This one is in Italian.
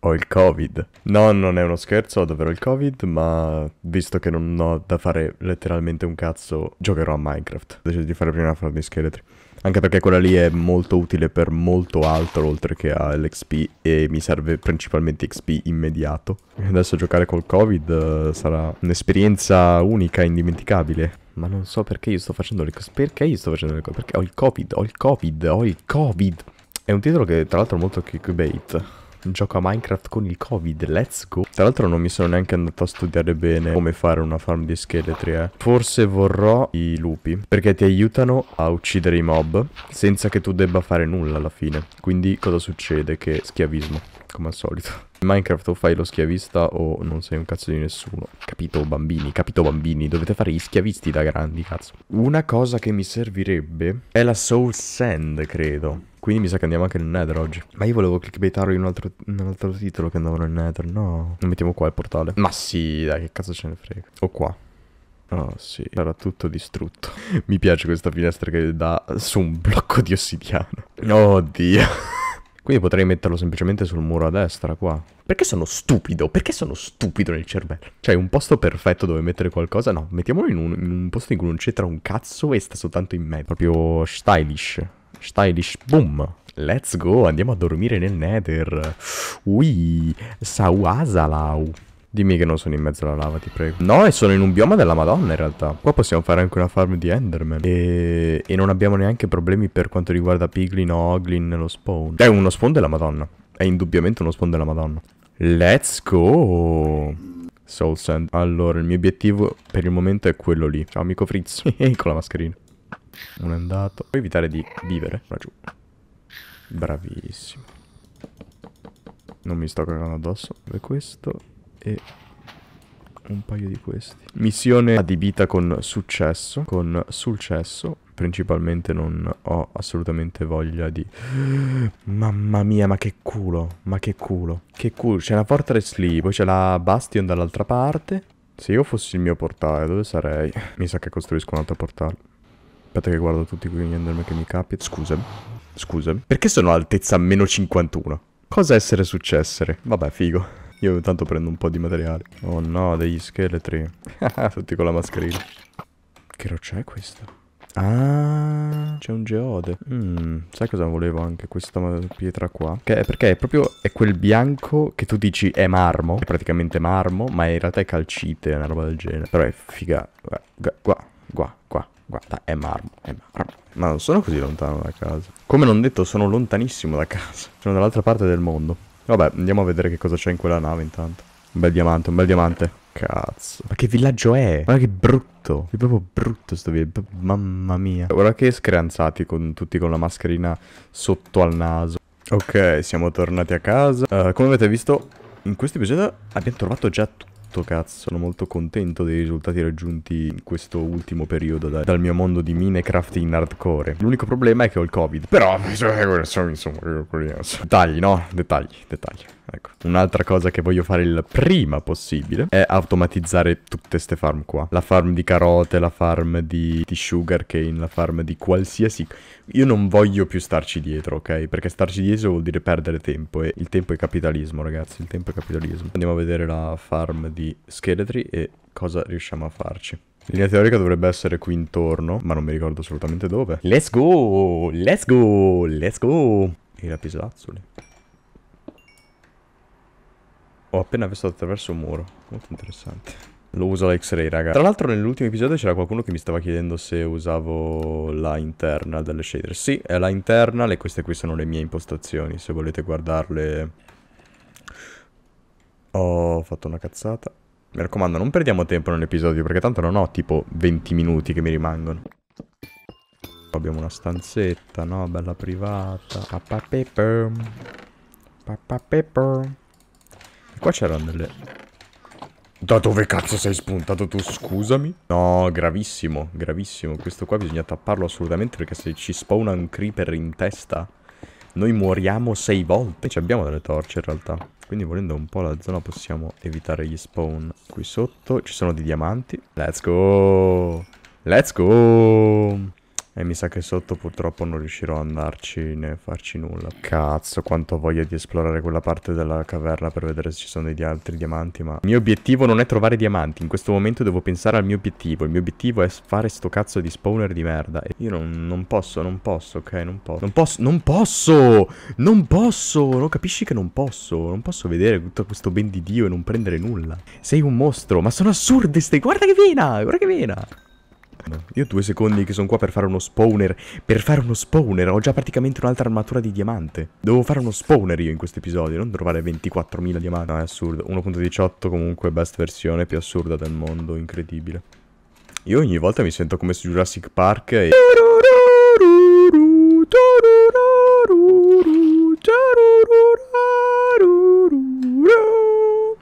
ho il covid. No, non è uno scherzo, ho davvero il covid, ma visto che non ho da fare letteralmente un cazzo, giocherò a Minecraft. Ho deciso di fare prima una front di scheletri. Anche perché quella lì è molto utile per molto altro, oltre che all'XP, e mi serve principalmente XP immediato. Adesso giocare col covid eh, sarà un'esperienza unica, e indimenticabile. Ma non so perché io sto facendo le cose. Perché io sto facendo le cose? Perché ho il covid, ho il covid, ho il covid. È un titolo che tra l'altro è molto kickbait gioca a Minecraft con il covid, let's go Tra l'altro non mi sono neanche andato a studiare bene come fare una farm di scheletri eh. Forse vorrò i lupi Perché ti aiutano a uccidere i mob senza che tu debba fare nulla alla fine Quindi cosa succede? Che schiavismo, come al solito in Minecraft o fai lo schiavista o non sei un cazzo di nessuno. Capito bambini, capito bambini, dovete fare gli schiavisti da grandi, cazzo. Una cosa che mi servirebbe è la Soul Sand, credo. Quindi mi sa che andiamo anche nel Nether oggi. Ma io volevo clickbaitarlo in un altro, in un altro titolo che andavano nel Nether. No. Lo mettiamo qua il portale. Ma sì, dai, che cazzo ce ne frega. O qua. Oh sì, sarà tutto distrutto. Mi piace questa finestra che dà su un blocco di ossidiana. Oddio. Quindi potrei metterlo semplicemente sul muro a destra qua. Perché sono stupido? Perché sono stupido nel cervello? Cioè, un posto perfetto dove mettere qualcosa? No, mettiamolo in un, in un posto in cui non c'entra un cazzo e sta soltanto in mezzo. Proprio stylish. Stylish, boom. Let's go, andiamo a dormire nel nether. Ui, Sauasalau. Dimmi che non sono in mezzo alla lava, ti prego. No, e sono in un bioma della madonna in realtà. Qua possiamo fare anche una farm di Enderman. E, e non abbiamo neanche problemi per quanto riguarda Piglin o Oglin nello spawn. È uno spawn della madonna. È indubbiamente uno spawn della madonna. Let's go! Soul Sand. Allora, il mio obiettivo per il momento è quello lì. Ciao amico Fritz. Con la mascherina. Uno è andato. Puoi evitare di vivere laggiù. Bravissimo. Non mi sto cagando addosso. E questo e un paio di questi. Missione adibita con successo. Con successo. Principalmente non ho assolutamente voglia di... Mamma mia, ma che culo. Ma che culo. Che culo. C'è la Fortress lì, poi c'è la Bastion dall'altra parte. Se io fossi il mio portale, dove sarei? Mi sa che costruisco un altro portale. Aspetta che guardo tutti quegli enderman che mi capita. Scusami. Scusami. Perché sono all'altezza meno 51? Cosa essere successere? Vabbè, figo. Io intanto prendo un po' di materiale. Oh no, degli scheletri. Tutti con la mascherina. Che roccia è questa? Ah, c'è un geode. Mm, sai cosa volevo anche questa pietra qua? Che è perché è proprio è quel bianco che tu dici è marmo. È praticamente marmo, ma in realtà è calcite, una roba del genere. Però è figa. Qua, qua, qua, qua. Guarda, è marmo, è marmo. Ma non sono così lontano da casa. Come non detto, sono lontanissimo da casa. Sono dall'altra parte del mondo. Vabbè, andiamo a vedere che cosa c'è in quella nave intanto. Un bel diamante, un bel diamante. Cazzo. Ma che villaggio è? Guarda che brutto. È proprio brutto sto villaggio. Mamma mia. Guarda che screanzati con tutti con la mascherina sotto al naso. Ok, siamo tornati a casa. Uh, come avete visto, in questo episodio abbiamo trovato già tutto molto cazzo, sono molto contento dei risultati raggiunti in questo ultimo periodo da, dal mio mondo di Minecraft in hardcore. L'unico problema è che ho il covid, però insomma, tagli no? Dettagli, dettagli. Ecco, un'altra cosa che voglio fare il prima possibile è automatizzare tutte queste farm qua. La farm di carote, la farm di, di sugarcane, la farm di qualsiasi... Io non voglio più starci dietro, ok? Perché starci dietro vuol dire perdere tempo e il tempo è capitalismo, ragazzi, il tempo è capitalismo. Andiamo a vedere la farm di scheletri e cosa riusciamo a farci. In Linea teorica dovrebbe essere qui intorno, ma non mi ricordo assolutamente dove. Let's go! Let's go! Let's go! E la pisolazzuoli. Ho appena visto attraverso un muro. Molto interessante. Lo uso la X-Ray, raga. Tra l'altro nell'ultimo episodio c'era qualcuno che mi stava chiedendo se usavo la internal delle shader. Sì, è la internal e queste qui sono le mie impostazioni. Se volete guardarle... Ho fatto una cazzata. Mi raccomando, non perdiamo tempo nell'episodio, perché tanto non ho tipo 20 minuti che mi rimangono. Abbiamo una stanzetta, no? Bella privata. Papa paper. Papa paper. Qua c'erano delle... Da dove cazzo sei spuntato tu? Scusami. No, gravissimo, gravissimo. Questo qua bisogna tapparlo assolutamente perché se ci spawna un creeper in testa... Noi muoriamo sei volte. Ci abbiamo delle torce in realtà. Quindi volendo un po' la zona possiamo evitare gli spawn. Qui sotto ci sono dei diamanti. Let's go! Let's go! mi sa che sotto purtroppo non riuscirò ad andarci né farci nulla. Cazzo, quanto ho voglia di esplorare quella parte della caverna per vedere se ci sono dei altri diamanti, ma... Il mio obiettivo non è trovare diamanti, in questo momento devo pensare al mio obiettivo. Il mio obiettivo è fare sto cazzo di spawner di merda. E io non, non posso, non posso, ok? Non posso. Non posso, non posso! Non posso! Non capisci che non posso? Non posso vedere tutto questo ben di Dio e non prendere nulla. Sei un mostro, ma sono assurde ste... Guarda che vena, guarda che vena! Io due secondi che sono qua per fare uno spawner. Per fare uno spawner. Ho già praticamente un'altra armatura di diamante. Devo fare uno spawner io in questo episodio. Non trovare 24.000 diamanti. No, è assurdo. 1.18 comunque best versione più assurda del mondo. Incredibile. Io ogni volta mi sento come su Jurassic Park e...